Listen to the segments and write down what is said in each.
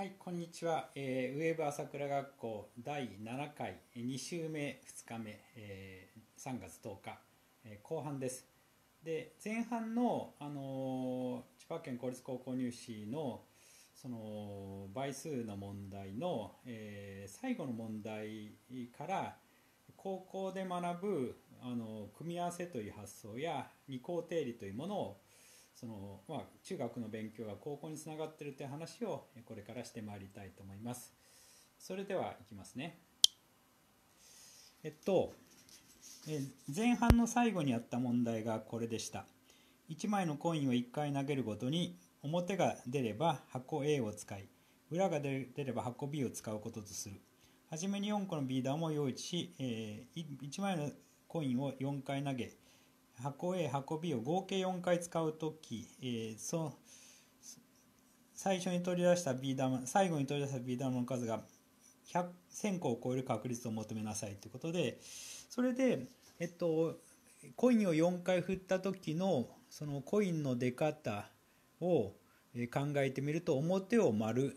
はい、こんにちは。えー、ウェブ朝倉学校第7回、2週目、2日目、えー、3月10日、えー、後半です。で、前半の、あのー、千葉県公立高校入試の、その、倍数の問題の、えー、最後の問題から、高校で学ぶ、あの組み合わせという発想や、二項定理というものを、その、まあ、中学の勉強が高校につながってるという話をこれからしてまいりたいと思います。それではいきますね。えっと、え前半の最後にあった問題がこれでした。1枚のコインを1回投げるごとに表が出れば箱 A を使い裏が出れば箱 B を使うこととする。はじめに4個のビー玉を用意し、え1枚のコインを4回投げ箱 A 箱 B を合計4回使う時、えー、そ最初に取り出した B 玉最後に取り出した B 玉の数が1000個を超える確率を求めなさいということでそれで、えっと、コインを4回振った時のそのコインの出方を考えてみると表を丸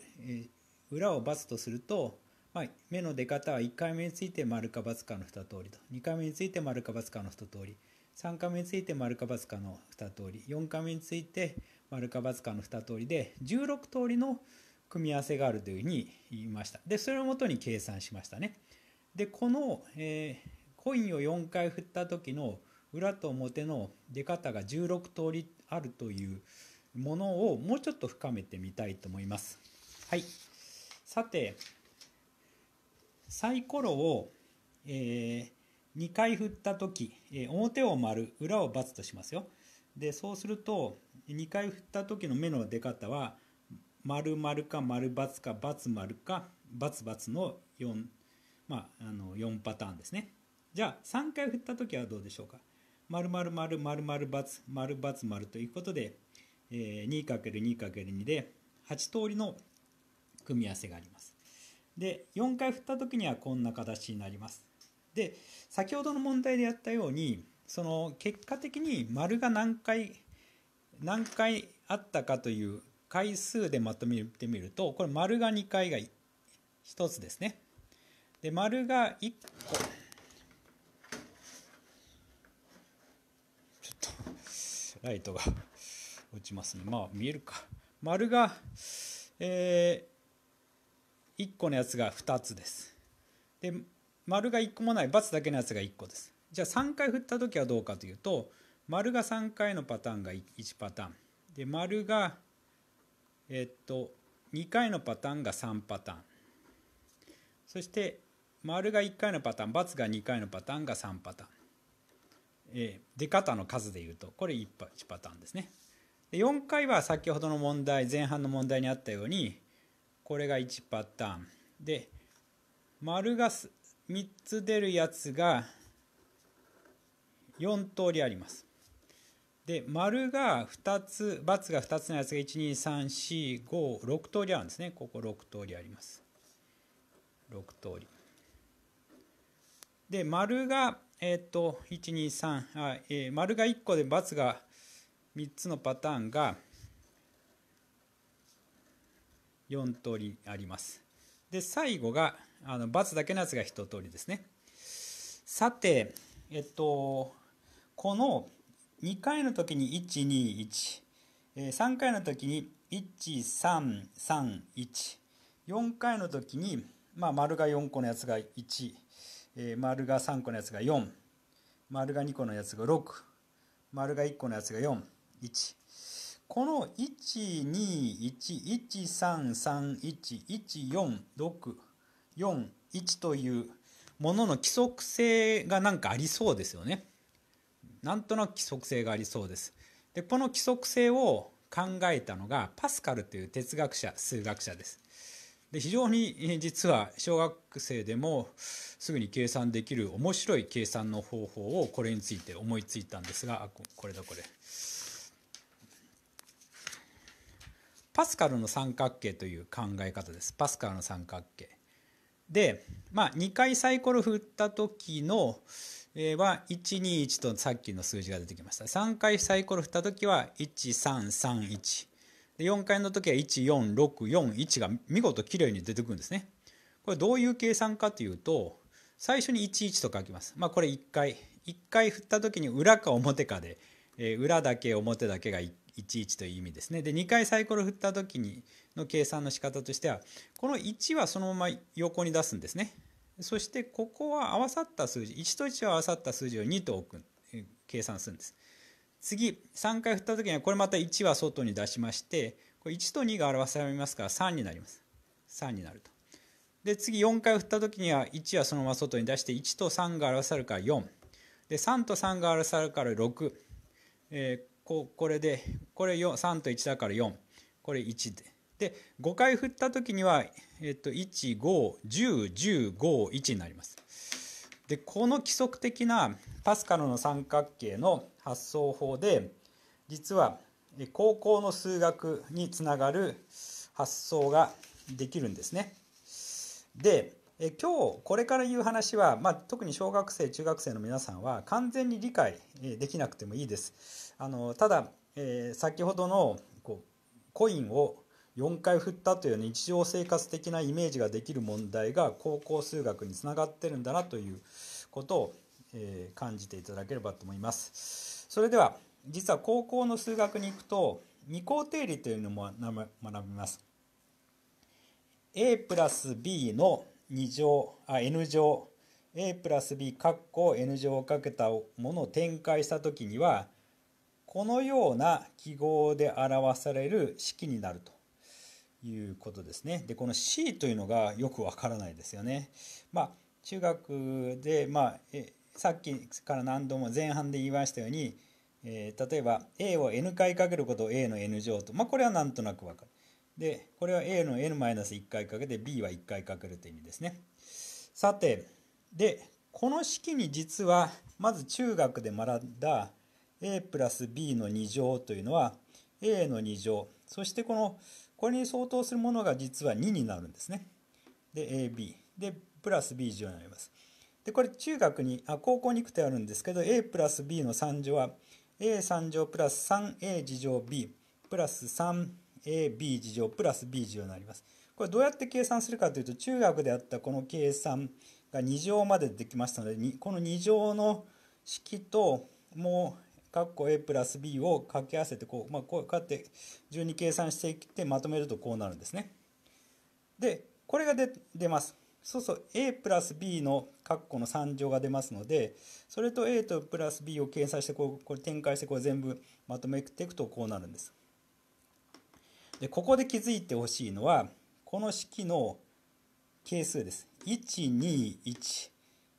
裏を×とすると、まあ、目の出方は1回目について丸か×かの2通りと2回目について丸か×かの1通り。3回目について丸かツかの2通り4回目について丸かツかの2通りで16通りの組み合わせがあるというふうに言いましたでそれをもとに計算しましたねでこの、えー、コインを4回振った時の裏と表の出方が16通りあるというものをもうちょっと深めてみたいと思いますはいさてサイコロを、えー2回振った時、えー、表を丸裏を×としますよでそうすると2回振った時の目の出方は丸丸か丸×か×丸か××の4、まあ、あの4パターンですねじゃあ3回振った時はどうでしょうか丸丸丸丸丸×丸×丸ということで、えー、2×2×2 で8通りの組み合わせがありますで4回振った時にはこんな形になりますで先ほどの問題でやったようにその結果的に丸が何回何回あったかという回数でまとめてみるとこれ丸が2回が1つですね。で丸が1個ちょっとライトが落ちますねまあ見えるか丸が、えー、1個のやつが2つです。で丸が1個もない×だけのやつが1個です。じゃあ3回振った時はどうかというと丸が3回のパターンが1パターンで丸がえっと2回のパターンが3パターンそして丸が1回のパターン×が2回のパターンが3パターン、え出方の数でいうとこれ 1, パ1パターンですねで4回は先ほどの問題前半の問題にあったようにこれが1パターンで丸が3つ出るやつが4通りあります。で、丸が2つ、×が2つのやつが1、2、3、4、5、6通りあるんですね。ここ6通りあります。6通り。で、丸が、えっ、ー、と、1、2、3、あえー、丸が1個で×が3つのパターンが4通りあります。で、最後があの罰だけのやつが一通りですね。さて、えっと、この2回の時に121、えー、3回の時に1331、4回の時に、まあ、丸が4個のやつが1、えー、丸が3個のやつが4、丸が2個のやつが6、丸が1個のやつが4、1。この1、2、1、1、3、3、1、1、4、6、41というものの規則性がなんかありそうですよね。なんとなく規則性がありそうです。でこの規則性を考えたのがパスカルという哲学者数学者です。で非常に実は小学生でもすぐに計算できる面白い計算の方法をこれについて思いついたんですがこれだこれ。パスカルの三角形という考え方です。パスカルの三角形。で、まあ、2回サイコロ振った時の、えは121とさっきの数字が出てきました3回サイコロ振った時は1331で4回の時は14641が見事きれいに出てくるんですねこれどういう計算かというと最初に11と書きますまあこれ1回1回振った時に裏か表かで、え裏だけ表だけが1 11という意味ですね。で2回サイコロ振った時にの計算の仕方としてはこの1はそのまま横に出すんですね。そしてここは合わさった数字1と1を合わさった数字を2と置く計算するんです。次3回振った時にはこれまた1は外に出しましてこれ1と2が表されますから3になります。3になると。で次4回振った時には1はそのまま外に出して1と3が表されるから4。で3と3が表されるから6。えーここれでこれ3と1だから4これ1で。で5回振った時には、えっと、1510151になります。でこの規則的なパスカルの三角形の発想法で実は高校の数学につながる発想ができるんですね。でえ今日これから言う話は、まあ、特に小学生中学生の皆さんは完全に理解できなくてもいいです。あのただ、えー、先ほどのこうコインを4回振ったという日常生活的なイメージができる問題が高校数学につながってるんだなということを、えー、感じていただければと思います。それでは実は高校の数学に行くと二項定理というのも学びます。A プラス B の2乗あ n 乗 a プラス b 括弧 n 乗をかけたものを展開した時にはこのような記号で表される式になるということですね。でこの c というのがよくわからないですよね。まあ、中学で、まあ、えさっきから何度も前半で言いましたように、えー、例えば a を n 回かけることを a の n 乗と、まあ、これはなんとなくわかる。で、これは a の n-1 回かけて b は1回かけるという意味ですね。さて、で、この式に実は、まず中学で学んだ a プラス b の2乗というのは a の2乗、そしてこの、これに相当するものが実は2になるんですね。で、ab。で、プラス b 乗になります。で、これ中学に、あ、高校に行くとあるんですけど、a プラス b の3乗は、a3 乗プラス 3a 次乗 b プラス3 ab 事乗プラス b 事乗になります。これどうやって計算するかというと中学であったこの計算が2乗までできましたのでこの2乗の式ともう括弧 a プラス b を掛け合わせてこう,、まあ、こうやって順に計算していってまとめるとこうなるんですね。でこれが出ます。そうそう a プラス b の括弧の3乗が出ますのでそれと a とプラス b を計算してこうこれ展開してこれ全部まとめていくとこうなるんです。でここで気づいてほしいのはこの式の係数です。1 2 1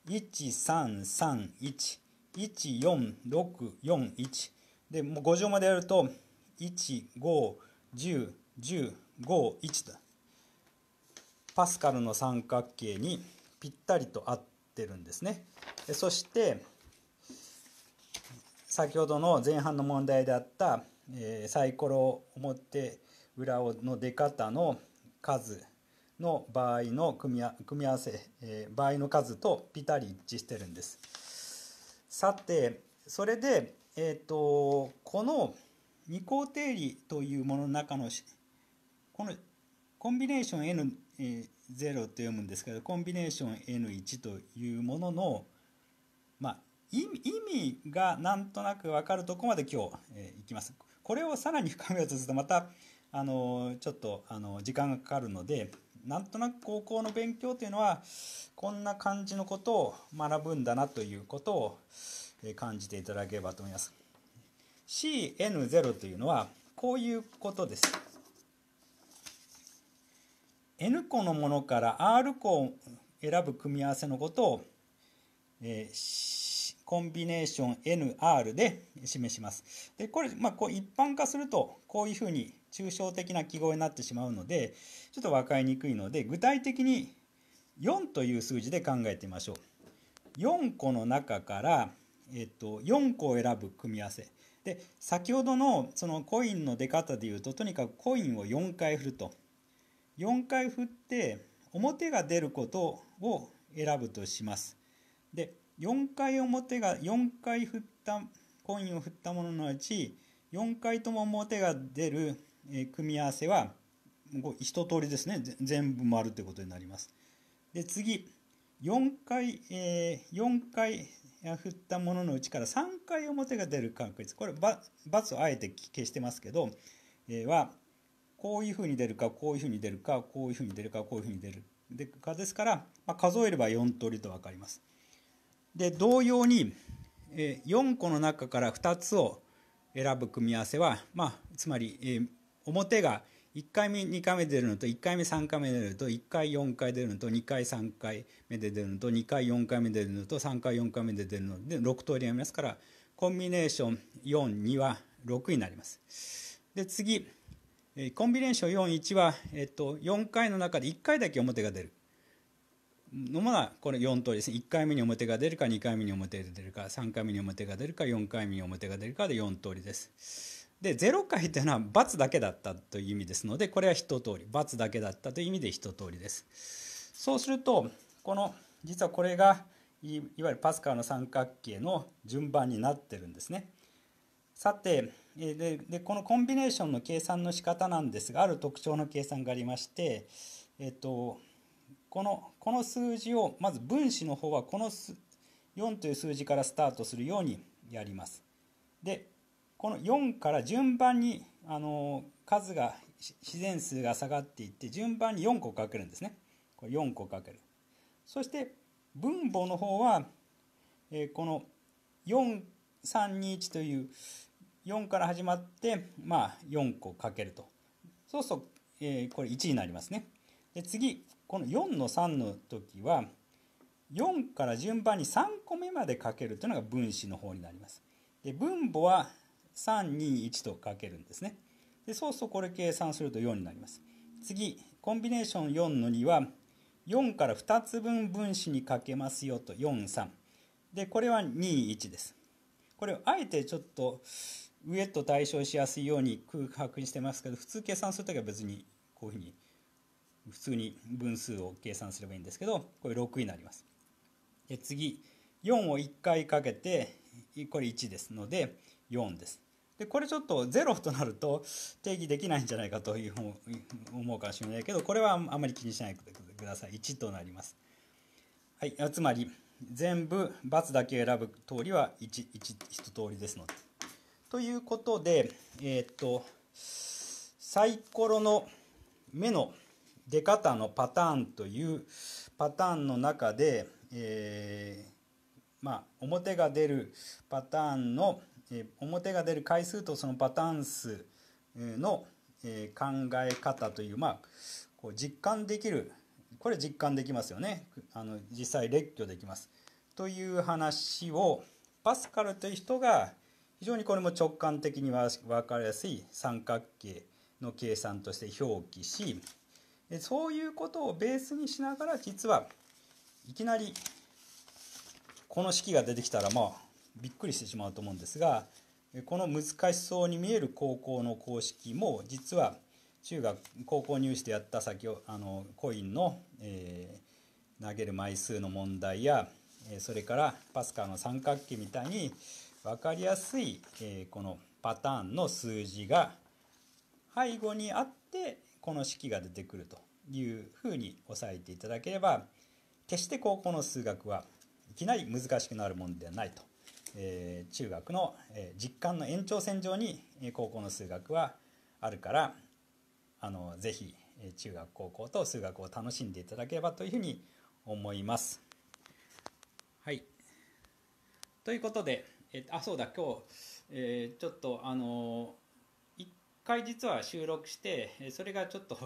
1 3 3 1 1 4 6 4 1でもう5乗までやると1510101とパスカルの三角形にぴったりと合ってるんですね。でそして先ほどの前半の問題であった、えー、サイコロを持って裏の出方の数の場合の組み合わせ、えー、場合の数とぴたり一致してるんです。さてそれで、えーと、この二項定理というものの中のこのコンビネーション N0 と読むんですけどコンビネーション N1 というものの、まあ、意味がなんとなく分かるとこまで今日、えー、いきます。これをさらに深めようとするとまたあのちょっとあの時間がかかるのでなんとなく高校の勉強というのはこんな感じのことを学ぶんだなということを感じていただければと思います。CN0 というのはこういうことです。N 個のものから R 個を選ぶ組み合わせのことを、えー、コンビネーション NR で示します。でこれ、まあ、こう一般化するとこういうふうに抽象的な記号になってしまうのでちょっと分かりにくいので具体的に4という数字で考えてみましょう。4個の中から、えっと、4個を選ぶ組み合わせ。で先ほどのそのコインの出方でいうととにかくコインを4回振ると4回振って表が出ることを選ぶとしますで4回表が4回振ったコインを振ったもののうち4回とも表が出る組み合わせは一通りですね全部丸ということになります。で次4回、えー、回振ったもののうちから3回表が出る確率これ×をあえて消してますけど、えー、はこういうふうに出るかこういうふうに出るかこういうふうに出るかこういうふうに出るでかですから、まあ、数えれば4通りと分かります。で同様に、えー、4個の中から2つを選ぶ組み合わせは、まあ、つまり、えー、表が1回目2回目出るのと1回目3回目出るのと1回4回出るのと2回3回目で出るのと2回4回目出るのと3回4回目で出るので6通りありますからコンビネーション42は6になります。で次コンビネーション41は、えっと、4回の中で1回だけ表が出るのもがこれ4通りですね1回目に表が出るか2回目に表が出るか3回目に表が出るか4回目に表が出るかで4通りです。で0回というのは×だけだったという意味ですのでこれは一通り×だけだったという意味で一通りです。そうするとこの実はこれがいわゆるパスカルの三角形の順番になってるんですね。さてででこのコンビネーションの計算の仕方なんですがある特徴の計算がありまして、えっと、このこの数字をまず分子の方はこの4という数字からスタートするようにやります。でこの4から順番にあの数が自然数が下がっていって順番に4個かけるんですね。これ4個かける。そして分母の方は、えー、この4321という4から始まって、まあ、4個かけると。そうすると、えー、これ1になりますね。で次この4の3の時は4から順番に3個目までかけるというのが分子の方になります。で分母は321とかけるんですね。でそうするとこれ計算すると4になります。次、コンビネーション4の2は4から2つ分分子にかけますよと43。で、これは21です。これをあえてちょっと上と対称しやすいように空白にしてますけど、普通計算するときは別にこういうふうに普通に分数を計算すればいいんですけど、これ6になります。で、次、4を1回かけてこれ1ですので4です。でこれちょっと0となると定義できないんじゃないかという思うかもしれないけどこれはあまり気にしないでください1となります。はい、つまり全部×だけ選ぶ通りは 1, 1, 1通りですので。ということで、えー、っとサイコロの目の出方のパターンというパターンの中で、えーまあ、表が出るパターンの、え表が出る回数とそのパターン数の、え考え方という,、まあ、こう実感できるこれ実感できますよねあの実際列挙できます。という話をパスカルという人が非常にこれも直感的に分かりやすい三角形の計算として表記しそういうことをベースにしながら実はいきなりこの式が出てきたらまあびっくりしてしまうと思うんですがこの難しそうに見える高校の公式も実は中学高校入試でやった先をあのコインの、えー、投げる枚数の問題やそれからパスカーの三角形みたいに分かりやすい、えー、このパターンの数字が背後にあってこの式が出てくるというふうに押さえていただければ決して高校の数学はいきなり難しくなるものではないと、えー、中学の、えー、実感の延長線上に、えー、高校の数学はあるからあのぜひ、えー、中学高校と数学を楽しんでいただければというふうに思います。はい、ということで、えー、あそうだ今日、えー、ちょっとあのー、1回実は収録してそれがちょっと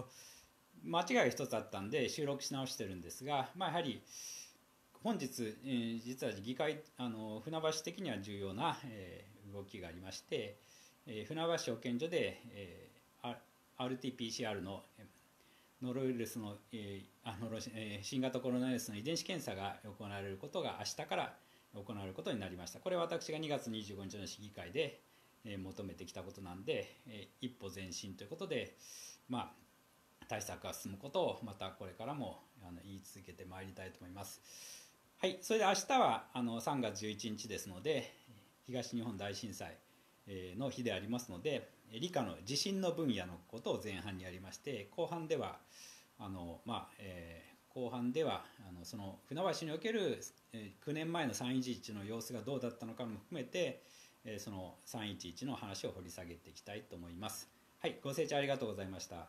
間違いが1つあったんで収録し直してるんですが、まあ、やはり本日、実は議会あの船橋的には重要な、動きがありまして、船橋保健所で、RT-PCR のノロウイルスの、新型コロナウイルスの遺伝子検査が行われることが明日から行われることになりました。これは私が2月25日の市議会で、求めてきたことなんで、一歩前進ということで、まあ、対策が進むことをまたこれからも言い続けてまいりたいと思います。はい、それで明日はあの3月11日ですので東日本大震災の日でありますので理科の地震の分野のことを前半にやりまして後半ではあの、まあえー、後半ではあのその船橋における9年前の311の様子がどうだったのかも含めてその311の話を掘り下げていきたいと思います。はい、ご清聴ありがとうございました。